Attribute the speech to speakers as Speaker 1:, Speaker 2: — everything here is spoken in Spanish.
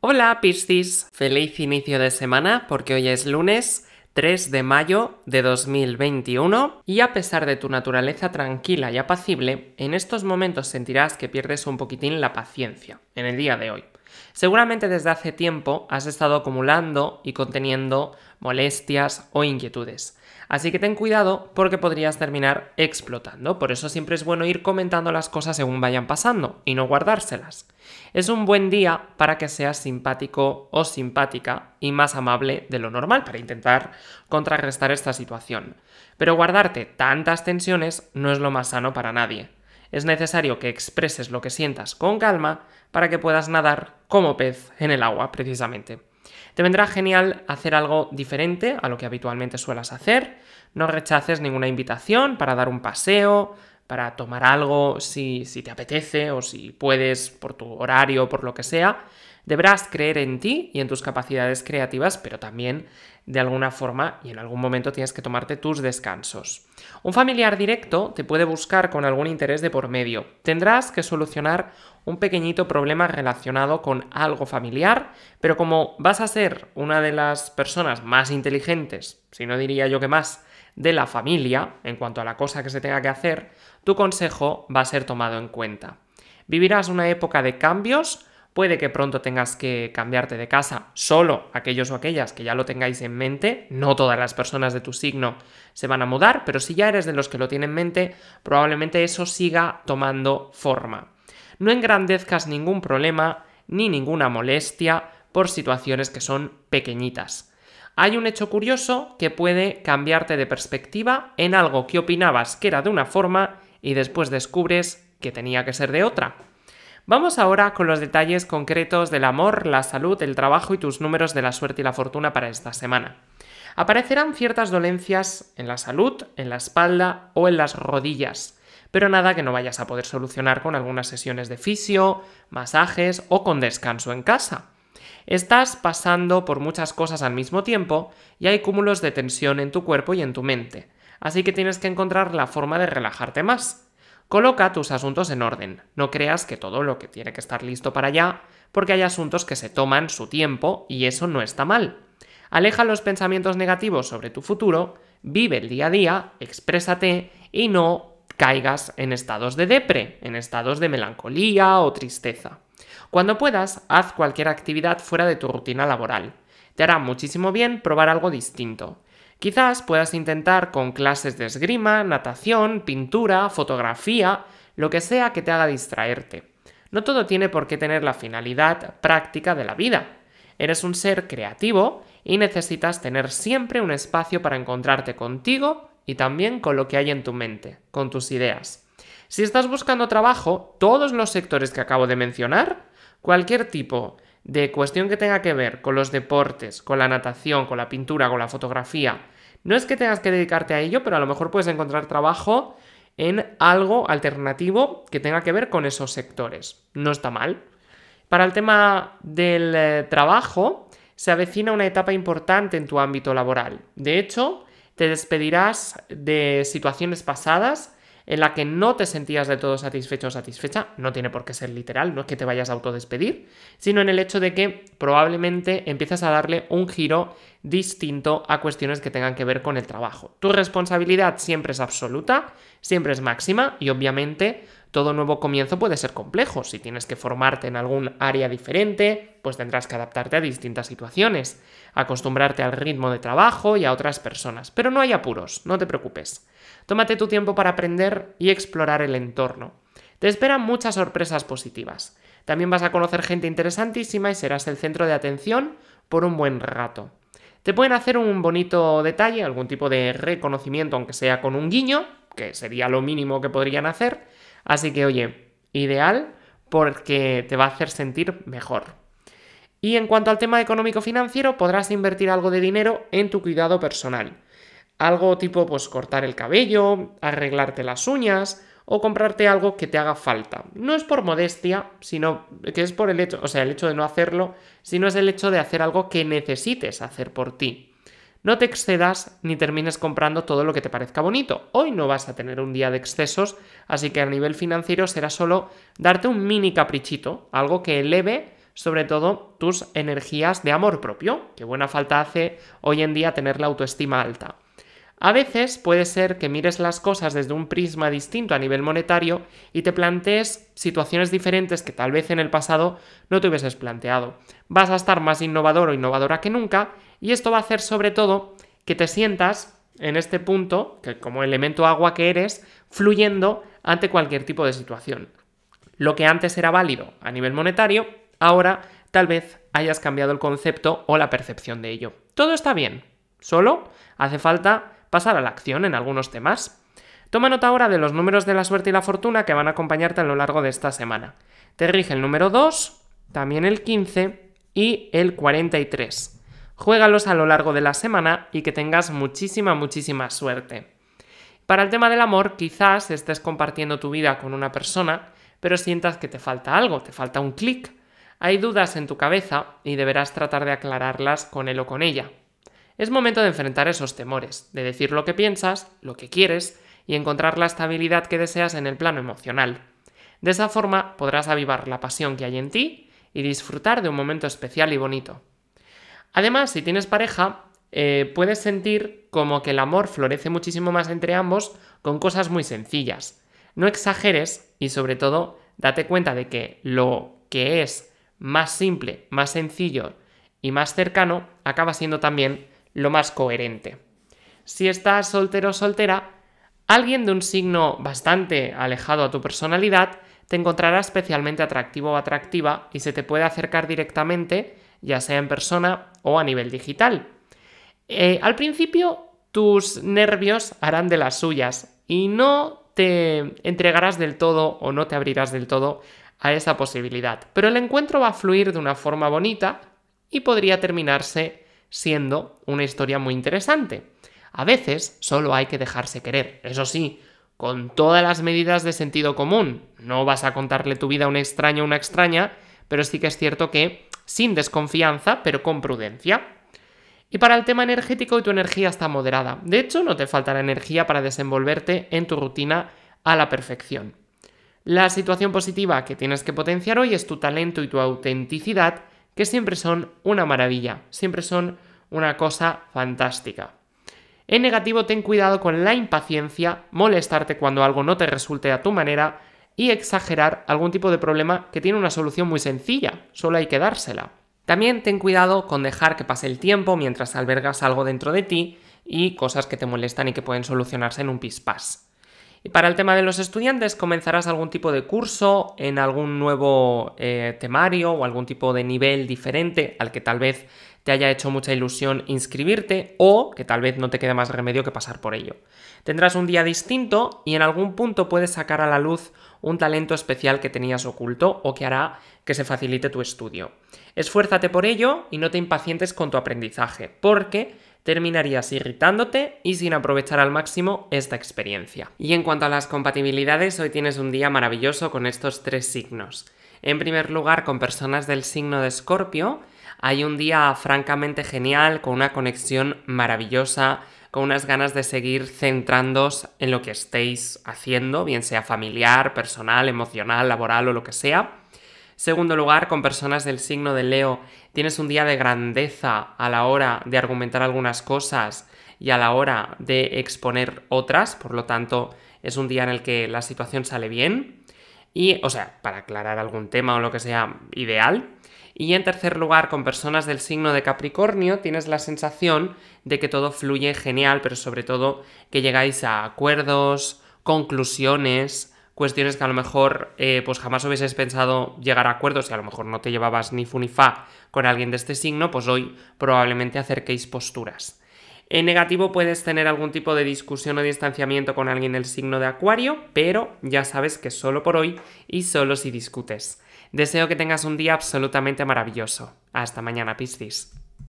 Speaker 1: Hola Piscis, feliz inicio de semana porque hoy es lunes 3 de mayo de 2021 y a pesar de tu naturaleza tranquila y apacible, en estos momentos sentirás que pierdes un poquitín la paciencia en el día de hoy. Seguramente desde hace tiempo has estado acumulando y conteniendo molestias o inquietudes. Así que ten cuidado porque podrías terminar explotando. Por eso siempre es bueno ir comentando las cosas según vayan pasando y no guardárselas. Es un buen día para que seas simpático o simpática y más amable de lo normal para intentar contrarrestar esta situación. Pero guardarte tantas tensiones no es lo más sano para nadie es necesario que expreses lo que sientas con calma para que puedas nadar como pez en el agua, precisamente. Te vendrá genial hacer algo diferente a lo que habitualmente suelas hacer, no rechaces ninguna invitación para dar un paseo, para tomar algo si, si te apetece o si puedes por tu horario o por lo que sea, Deberás creer en ti y en tus capacidades creativas, pero también de alguna forma y en algún momento tienes que tomarte tus descansos. Un familiar directo te puede buscar con algún interés de por medio. Tendrás que solucionar un pequeñito problema relacionado con algo familiar, pero como vas a ser una de las personas más inteligentes, si no diría yo que más, de la familia en cuanto a la cosa que se tenga que hacer, tu consejo va a ser tomado en cuenta. Vivirás una época de cambios, Puede que pronto tengas que cambiarte de casa, solo aquellos o aquellas que ya lo tengáis en mente, no todas las personas de tu signo se van a mudar, pero si ya eres de los que lo tienen en mente, probablemente eso siga tomando forma. No engrandezcas ningún problema ni ninguna molestia por situaciones que son pequeñitas. Hay un hecho curioso que puede cambiarte de perspectiva en algo que opinabas que era de una forma y después descubres que tenía que ser de otra. Vamos ahora con los detalles concretos del amor, la salud, el trabajo y tus números de la suerte y la fortuna para esta semana. Aparecerán ciertas dolencias en la salud, en la espalda o en las rodillas, pero nada que no vayas a poder solucionar con algunas sesiones de fisio, masajes o con descanso en casa. Estás pasando por muchas cosas al mismo tiempo y hay cúmulos de tensión en tu cuerpo y en tu mente, así que tienes que encontrar la forma de relajarte más. Coloca tus asuntos en orden. No creas que todo lo que tiene que estar listo para allá, porque hay asuntos que se toman su tiempo y eso no está mal. Aleja los pensamientos negativos sobre tu futuro, vive el día a día, exprésate y no caigas en estados de depre, en estados de melancolía o tristeza. Cuando puedas, haz cualquier actividad fuera de tu rutina laboral. Te hará muchísimo bien probar algo distinto. Quizás puedas intentar con clases de esgrima, natación, pintura, fotografía, lo que sea que te haga distraerte. No todo tiene por qué tener la finalidad práctica de la vida. Eres un ser creativo y necesitas tener siempre un espacio para encontrarte contigo y también con lo que hay en tu mente, con tus ideas. Si estás buscando trabajo, todos los sectores que acabo de mencionar, cualquier tipo de cuestión que tenga que ver con los deportes, con la natación, con la pintura, con la fotografía, no es que tengas que dedicarte a ello, pero a lo mejor puedes encontrar trabajo en algo alternativo que tenga que ver con esos sectores. No está mal. Para el tema del eh, trabajo, se avecina una etapa importante en tu ámbito laboral. De hecho, te despedirás de situaciones pasadas en la que no te sentías de todo satisfecho o satisfecha, no tiene por qué ser literal, no es que te vayas a autodespedir, sino en el hecho de que probablemente empiezas a darle un giro distinto a cuestiones que tengan que ver con el trabajo. Tu responsabilidad siempre es absoluta, siempre es máxima y obviamente todo nuevo comienzo puede ser complejo. Si tienes que formarte en algún área diferente, pues tendrás que adaptarte a distintas situaciones, acostumbrarte al ritmo de trabajo y a otras personas. Pero no hay apuros, no te preocupes. Tómate tu tiempo para aprender y explorar el entorno. Te esperan muchas sorpresas positivas. También vas a conocer gente interesantísima y serás el centro de atención por un buen rato. Te pueden hacer un bonito detalle, algún tipo de reconocimiento, aunque sea con un guiño, que sería lo mínimo que podrían hacer. Así que, oye, ideal porque te va a hacer sentir mejor. Y en cuanto al tema económico-financiero, podrás invertir algo de dinero en tu cuidado personal. Algo tipo pues cortar el cabello, arreglarte las uñas o comprarte algo que te haga falta. No es por modestia, sino que es por el hecho, o sea, el hecho de no hacerlo, sino es el hecho de hacer algo que necesites hacer por ti. No te excedas ni termines comprando todo lo que te parezca bonito. Hoy no vas a tener un día de excesos, así que a nivel financiero será solo darte un mini caprichito, algo que eleve sobre todo tus energías de amor propio, que buena falta hace hoy en día tener la autoestima alta. A veces puede ser que mires las cosas desde un prisma distinto a nivel monetario y te plantees situaciones diferentes que tal vez en el pasado no te hubieses planteado. Vas a estar más innovador o innovadora que nunca y esto va a hacer sobre todo que te sientas en este punto, que como elemento agua que eres, fluyendo ante cualquier tipo de situación. Lo que antes era válido a nivel monetario, ahora tal vez hayas cambiado el concepto o la percepción de ello. Todo está bien, solo hace falta pasar a la acción en algunos temas. Toma nota ahora de los números de la suerte y la fortuna que van a acompañarte a lo largo de esta semana. Te rige el número 2, también el 15 y el 43. Juégalos a lo largo de la semana y que tengas muchísima, muchísima suerte. Para el tema del amor, quizás estés compartiendo tu vida con una persona, pero sientas que te falta algo, te falta un clic. Hay dudas en tu cabeza y deberás tratar de aclararlas con él o con ella. Es momento de enfrentar esos temores, de decir lo que piensas, lo que quieres y encontrar la estabilidad que deseas en el plano emocional. De esa forma podrás avivar la pasión que hay en ti y disfrutar de un momento especial y bonito. Además, si tienes pareja, eh, puedes sentir como que el amor florece muchísimo más entre ambos con cosas muy sencillas. No exageres y sobre todo date cuenta de que lo que es más simple, más sencillo y más cercano acaba siendo también lo más coherente. Si estás soltero o soltera, alguien de un signo bastante alejado a tu personalidad te encontrará especialmente atractivo o atractiva y se te puede acercar directamente, ya sea en persona o a nivel digital. Eh, al principio, tus nervios harán de las suyas y no te entregarás del todo o no te abrirás del todo a esa posibilidad. Pero el encuentro va a fluir de una forma bonita y podría terminarse siendo una historia muy interesante. A veces solo hay que dejarse querer, eso sí, con todas las medidas de sentido común. No vas a contarle tu vida a un extraño o una extraña, pero sí que es cierto que sin desconfianza, pero con prudencia. Y para el tema energético, tu energía está moderada. De hecho, no te falta la energía para desenvolverte en tu rutina a la perfección. La situación positiva que tienes que potenciar hoy es tu talento y tu autenticidad que siempre son una maravilla, siempre son una cosa fantástica. En negativo, ten cuidado con la impaciencia, molestarte cuando algo no te resulte a tu manera y exagerar algún tipo de problema que tiene una solución muy sencilla, solo hay que dársela. También ten cuidado con dejar que pase el tiempo mientras albergas algo dentro de ti y cosas que te molestan y que pueden solucionarse en un pispás. Y para el tema de los estudiantes, comenzarás algún tipo de curso en algún nuevo eh, temario o algún tipo de nivel diferente al que tal vez te haya hecho mucha ilusión inscribirte o que tal vez no te quede más remedio que pasar por ello. Tendrás un día distinto y en algún punto puedes sacar a la luz un talento especial que tenías oculto o que hará que se facilite tu estudio. Esfuérzate por ello y no te impacientes con tu aprendizaje, porque terminarías irritándote y sin aprovechar al máximo esta experiencia. Y en cuanto a las compatibilidades, hoy tienes un día maravilloso con estos tres signos. En primer lugar, con personas del signo de Escorpio, hay un día francamente genial, con una conexión maravillosa, con unas ganas de seguir centrándos en lo que estéis haciendo, bien sea familiar, personal, emocional, laboral o lo que sea. Segundo lugar, con personas del signo de Leo, tienes un día de grandeza a la hora de argumentar algunas cosas y a la hora de exponer otras, por lo tanto es un día en el que la situación sale bien y, o sea, para aclarar algún tema o lo que sea ideal. Y en tercer lugar, con personas del signo de Capricornio, tienes la sensación de que todo fluye genial, pero sobre todo que llegáis a acuerdos, conclusiones, cuestiones que a lo mejor eh, pues jamás hubieses pensado llegar a acuerdos y a lo mejor no te llevabas ni fu ni fa con alguien de este signo, pues hoy probablemente acerquéis posturas. En negativo puedes tener algún tipo de discusión o distanciamiento con alguien del signo de Acuario, pero ya sabes que solo por hoy y solo si discutes. Deseo que tengas un día absolutamente maravilloso. Hasta mañana, Piscis.